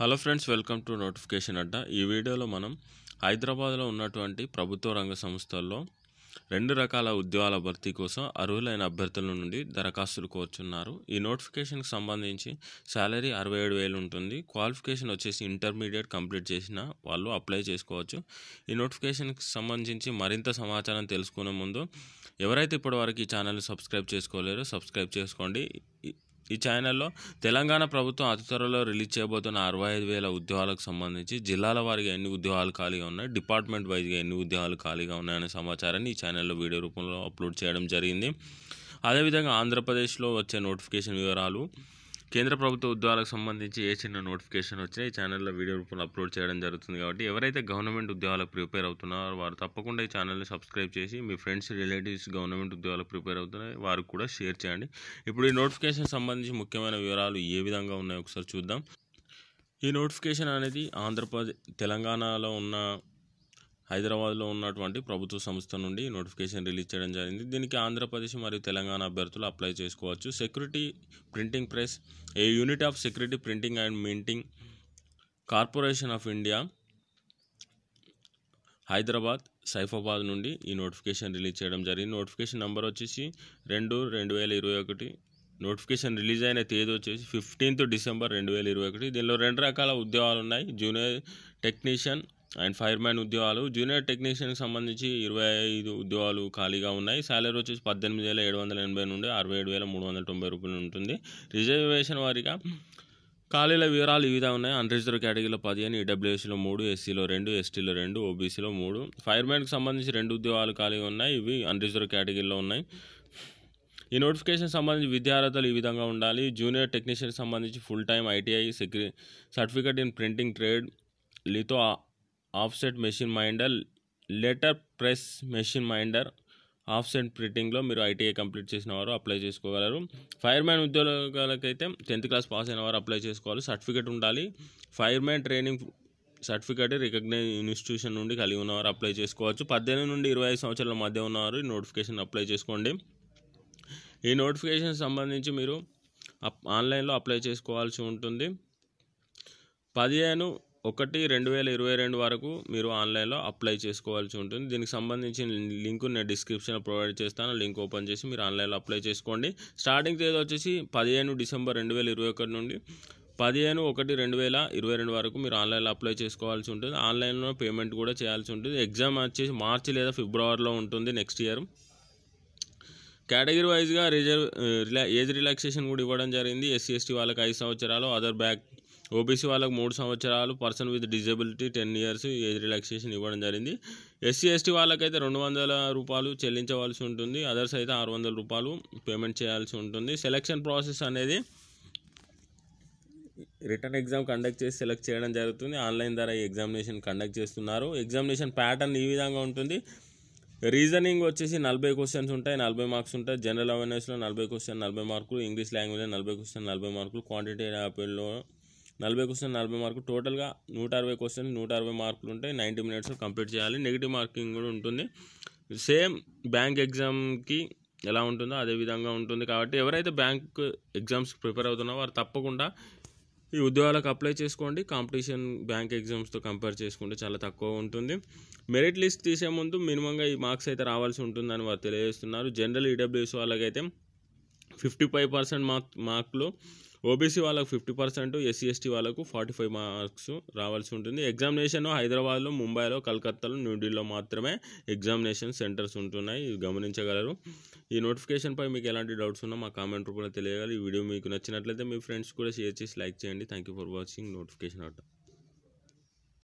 hello friends welcome to notification అడ్డ ఈ వీడియోలో మనం హైదరాబాద్లో ఉన్నటువంటి ప్రభుత్వ రంగ సంస్థల్లో రెండు రకాల ఉద్యోగాల భర్తీ కోసం అర్హులైన అభ్యర్థుల నుండి దరఖాస్తులు కోరుచున్నారు ఈ నోటిఫికేషన్కి సంబంధించి శాలరీ అరవై ఏడు వేలు ఉంటుంది క్వాలిఫికేషన్ వచ్చేసి ఇంటర్మీడియట్ కంప్లీట్ చేసిన వాళ్ళు అప్లై చేసుకోవచ్చు ఈ నోటిఫికేషన్కి సంబంధించి మరింత సమాచారం తెలుసుకునే ముందు ఎవరైతే ఇప్పటివరకు ఈ ఛానల్ సబ్స్క్రైబ్ చేసుకోలేరో సబ్స్క్రైబ్ చేసుకోండి ఈ ఛానల్లో తెలంగాణ ప్రభుత్వం అతి త్వరలో రిలీజ్ చేయబోతున్న అరవై ఐదు వేల ఉద్యోగాలకు సంబంధించి జిల్లాల వారిగా ఎన్ని ఉద్యోగాలు ఖాళీగా ఉన్నాయి డిపార్ట్మెంట్ వైజ్గా ఎన్ని ఉద్యోగాలు ఖాళీగా ఉన్నాయనే సమాచారాన్ని ఈ ఛానల్లో వీడియో రూపంలో అప్లోడ్ చేయడం జరిగింది అదేవిధంగా ఆంధ్రప్రదేశ్లో వచ్చే నోటిఫికేషన్ వివరాలు కేంద్ర ప్రభుత్వ ఉద్యోగాలకు సంబంధించి ఏ చిన్న నోటిఫికేషన్ వచ్చినా ఈ ఛానల్లో వీడియో రూపంలో అప్లోడ్ చేయడం జరుగుతుంది కాబట్టి ఎవరైతే గవర్నమెంట్ ఉద్యోగాలకు ప్రిపేర్ అవుతున్నారో వారు తప్పకుండా ఈ ఛానల్ని సబ్స్క్రైబ్ చేసి మీ ఫ్రెండ్స్ రిలేటివ్స్ గవర్నమెంట్ ఉద్యోగాలకు ప్రిపేర్ అవుతున్నాయి వారు కూడా షేర్ చేయండి ఇప్పుడు ఈ నోటిఫికేషన్ సంబంధించి ముఖ్యమైన వివరాలు ఏ విధంగా ఉన్నాయో ఒకసారి చూద్దాం ఈ నోటిఫికేషన్ అనేది ఆంధ్రప్రదేశ్ తెలంగాణలో ఉన్న హైదరాబాద్లో ఉన్నటువంటి ప్రభుత్వ సంస్థ నుండి నోటిఫికేషన్ రిలీజ్ చేయడం జరిగింది దీనికి ఆంధ్రప్రదేశ్ మరియు తెలంగాణ అభ్యర్థులు అప్లై చేసుకోవచ్చు security printing press a unit of security printing and minting corporation of India Hyderabad Saifabad నుండి ఈ నోటిఫికేషన్ రిలీజ్ చేయడం జరిగింది నోటిఫికేషన్ నెంబర్ వచ్చేసి రెండు రెండు వేల ఇరవై ఒకటి నోటిఫికేషన్ రిలీజ్ అయిన తేదీ వచ్చేసి ఫిఫ్టీన్త్ డిసెంబర్ రెండు వేల ఇరవై ఒకటి దీనిలో రెండు రకాల ఉద్యోగాలు ఉన్నాయి జూనియర్ టెక్నీషియన్ అండ్ ఫైర్మ్యాన్ ఉద్యోగాలు జూనియర్ టెక్నీషియన్కి సంబంధించి ఇరవై ఐదు ఉద్యోగాలు ఖాళీగా ఉన్నాయి శాలరీ వచ్చేసి పద్దెనిమిది వేల ఏడు వందల ఎనభై నుండి అరవై ఏడు వేల మూడు వందల తొంభై రూపాయలు ఉంటుంది రిజర్వేషన్ వారిగా ఖాళీల వివరాలు ఈ ఉన్నాయి అన్రిజర్వ్ కేటగిరీలో పదిహేను ఈడబ్ల్యూఎస్సీలో మూడు ఎస్సీలో రెండు ఎస్టీలో రెండు ఓబీసీలో మూడు ఫైర్మ్యాన్కి సంబంధించి రెండు ఉద్యోగాలు ఖాళీగా ఉన్నాయి ఇవి అన్రిజర్వ్ కేటగిరీలో ఉన్నాయి ఈ నోటిఫికేషన్ సంబంధించి విద్యార్హతలు ఈ విధంగా ఉండాలి జూనియర్ టెక్నీషియన్ సంబంధించి ఫుల్ టైం ఐటీఐ సెక్యూ certificate in printing trade litho offset machine minder letter press machine minder ఆఫ్సెట్ ప్రింటింగ్లో మీరు ఐటీఐ కంప్లీట్ చేసిన వారు అప్లై చేసుకోగలరు ఫైర్మ్యాన్ ఉద్యోగాలకైతే టెన్త్ క్లాస్ పాస్ అయిన వారు అప్లై చేసుకోవాలి సర్టిఫికేట్ ఉండాలి fireman training certificate recognize institution నుండి కలిగి ఉన్నవారు అప్లై చేసుకోవచ్చు పద్దెనిమిది నుండి ఇరవై ఐదు సంవత్సరాల మధ్య ఉన్నవారు ఈ నోటిఫికేషన్ అప్లై చేసుకోండి ఈ నోటిఫికేషన్ సంబంధించి మీరు ఆన్లైన్లో అప్లై చేసుకోవాల్సి ఉంటుంది పదిహేను ఒకటి రెండు వేల ఇరవై రెండు వరకు మీరు ఆన్లైన్లో అప్లై చేసుకోవాల్సి ఉంటుంది దీనికి సంబంధించిన లింక్ నేను డిస్క్రిప్షన్లో ప్రొవైడ్ చేస్తాను లింక్ ఓపెన్ చేసి మీరు ఆన్లైన్లో అప్లై చేసుకోండి స్టార్టింగ్ తేదీ వచ్చేసి పదిహేను డిసెంబర్ రెండు వేల ఇరవై ఒకటి నుండి పదిహేను ఒకటి రెండు వేల ఇరవై రెండు వరకు మీరు ఆన్లైన్లో అప్లై చేసుకోవాల్సి ఉంటుంది ఆన్లైన్లో పేమెంట్ కూడా చేయాల్సి ఉంటుంది ఎగ్జామ్ వచ్చేసి మార్చి లేదా ఫిబ్రవరిలో ఉంటుంది నెక్స్ట్ ఇయర్ కేటగిరీ వైజ్గా రిజర్వ్ రిలా ఏజ్ రిలాక్సేషన్ కూడా ఇవ్వడం జరిగింది ఎస్సీ ఎస్టీ వాళ్ళకి ఐదు సంవత్సరాలు అదర్ బ్యాక్ ఓబీసీ వాళ్ళకు మూడు సంవత్సరాలు person with disability ten years age relaxation ఇవ్వడం జరిగింది ఎస్సీ ఎస్టీ వాళ్ళకైతే రెండు వందల రూపాయలు చెల్లించవలసి ఉంటుంది అదర్స్ అయితే ఆరు వందల రూపాయలు పేమెంట్ చేయాల్సి ఉంటుంది సెలక్షన్ ప్రాసెస్ అనేది రిటర్న్ ఎగ్జామ్ కండక్ట్ చేసి సెలెక్ట్ చేయడం జరుగుతుంది ఆన్లైన్ ద్వారా ఈ ఎగ్జామినేషన్ కండక్ట్ చేస్తున్నారు ఎగ్జామినేషన్ ప్యాటర్న్ ఈ విధంగా ఉంటుంది రీజనింగ్ వచ్చేసి నలభై క్వశ్చన్స్ ఉంటాయి నలభై మార్క్స్ ఉంటాయి జనరల్ అవేర్నెస్లో నలభై క్వశ్చన్ నలభై మార్కులు ఇంగ్లీష్ లాంగ్వేజ్లో నలభై క్వశ్చన్ నలభై మార్కులు క్వాంటిటీ అపీల్లో నలభై క్వశ్చన్ నలభై మార్కు టోటల్గా నూట అరవై క్వశ్చన్ నూట అరవై మార్కులు ఉంటాయి నైంటీ మినిట్స్ కంప్లీట్ చేయాలి నెగిటివ్ మార్కింగ్ కూడా ఉంటుంది సేమ్ బ్యాంక్ ఎగ్జామ్కి ఎలా ఉంటుందో అదే విధంగా ఉంటుంది కాబట్టి ఎవరైతే బ్యాంక్ ఎగ్జామ్స్కి ప్రిపేర్ అవుతున్నారో వారు తప్పకుండా ఈ ఉద్యోగాలకు అప్లై చేసుకోండి కాంపిటీషన్ బ్యాంక్ ఎగ్జామ్స్తో కంపేర్ చేసుకుంటే చాలా తక్కువ ఉంటుంది మెరిట్ లిస్ట్ తీసే ముందు మినిమంగా ఈ మార్క్స్ అయితే రావాల్సి ఉంటుందని వారు తెలియజేస్తున్నారు జనరల్ ఈడబ్ల్యూఎస్ వాళ్ళకైతే ఫిఫ్టీ ఫైవ్ పర్సెంట్ మార్క్ మార్కులు ఓబీసీ వాళ్ళకు ఫిఫ్టీ పర్సెంట్ ఎస్సీ ఎస్టీ వాళ్ళకు ఫార్టీ ఫైవ్ మార్క్స్ రావాల్సి ఉంటుంది ఎగ్జామినేషన్ హైదరాబాద్లో ముంబైలో కలకత్తాలో న్యూఢిల్లీలో మాత్రమే ఎగ్జామినేషన్ సెంటర్స్ ఉంటున్నాయి గమనించగలరు ఈ నోటిఫికేషన్పై మీకు ఎలాంటి డౌట్స్ ఉన్నా మా కామెంట్ రూపంలో తెలియగలరు ఈ వీడియో మీకు నచ్చినట్లయితే మీ ఫ్రెండ్స్ కూడా షేర్ చేసి లైక్ చేయండి thank you for watching notification అవుతాం